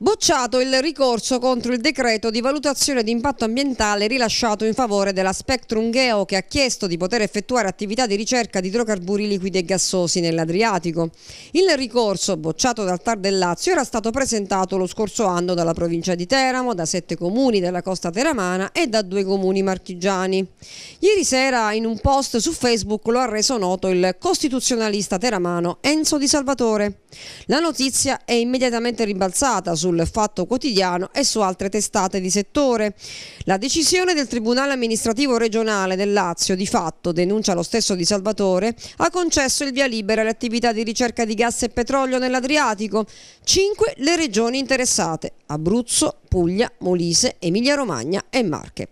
Bocciato il ricorso contro il decreto di valutazione di impatto ambientale rilasciato in favore della Spectrum Geo che ha chiesto di poter effettuare attività di ricerca di idrocarburi liquidi e gassosi nell'Adriatico. Il ricorso, bocciato dal TAR del Lazio, era stato presentato lo scorso anno dalla provincia di Teramo, da sette comuni della costa teramana e da due comuni marchigiani. Ieri sera in un post su Facebook lo ha reso noto il costituzionalista teramano Enzo Di Salvatore. La notizia è immediatamente rimbalzata su sul Fatto Quotidiano e su altre testate di settore. La decisione del Tribunale amministrativo regionale del Lazio, di fatto, denuncia lo stesso Di Salvatore, ha concesso il via libera alle attività di ricerca di gas e petrolio nell'Adriatico. Cinque le regioni interessate, Abruzzo, Puglia, Molise, Emilia-Romagna e Marche.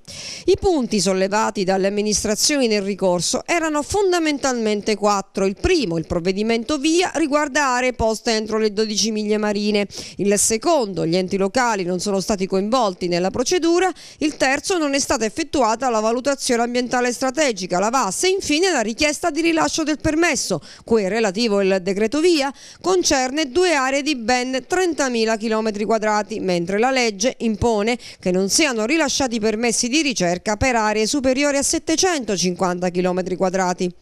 I punti sollevati dalle amministrazioni nel ricorso erano fondamentalmente quattro. Il primo, il provvedimento via, riguarda aree poste entro le 12 miglia marine. Il secondo, gli enti locali non sono stati coinvolti nella procedura. Il terzo, non è stata effettuata la valutazione ambientale strategica, la VAS e infine la richiesta di rilascio del permesso, cui è relativo il decreto via, concerne due aree di ben 30.000 km quadrati, mentre la legge legge impone che non siano rilasciati permessi di ricerca per aree superiori a 750 km quadrati.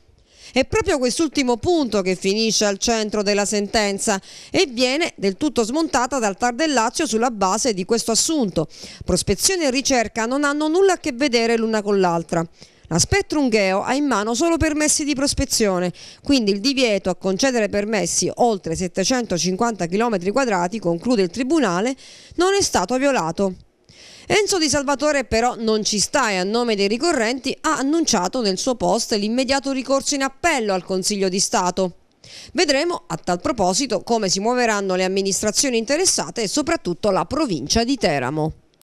È proprio quest'ultimo punto che finisce al centro della sentenza e viene del tutto smontata dal Tar del Lazio sulla base di questo assunto. Prospezione e ricerca non hanno nulla a che vedere l'una con l'altra. La Spectrum Geo ha in mano solo permessi di prospezione, quindi il divieto a concedere permessi oltre 750 km 2 conclude il Tribunale, non è stato violato. Enzo Di Salvatore però non ci sta e a nome dei ricorrenti ha annunciato nel suo post l'immediato ricorso in appello al Consiglio di Stato. Vedremo a tal proposito come si muoveranno le amministrazioni interessate e soprattutto la provincia di Teramo.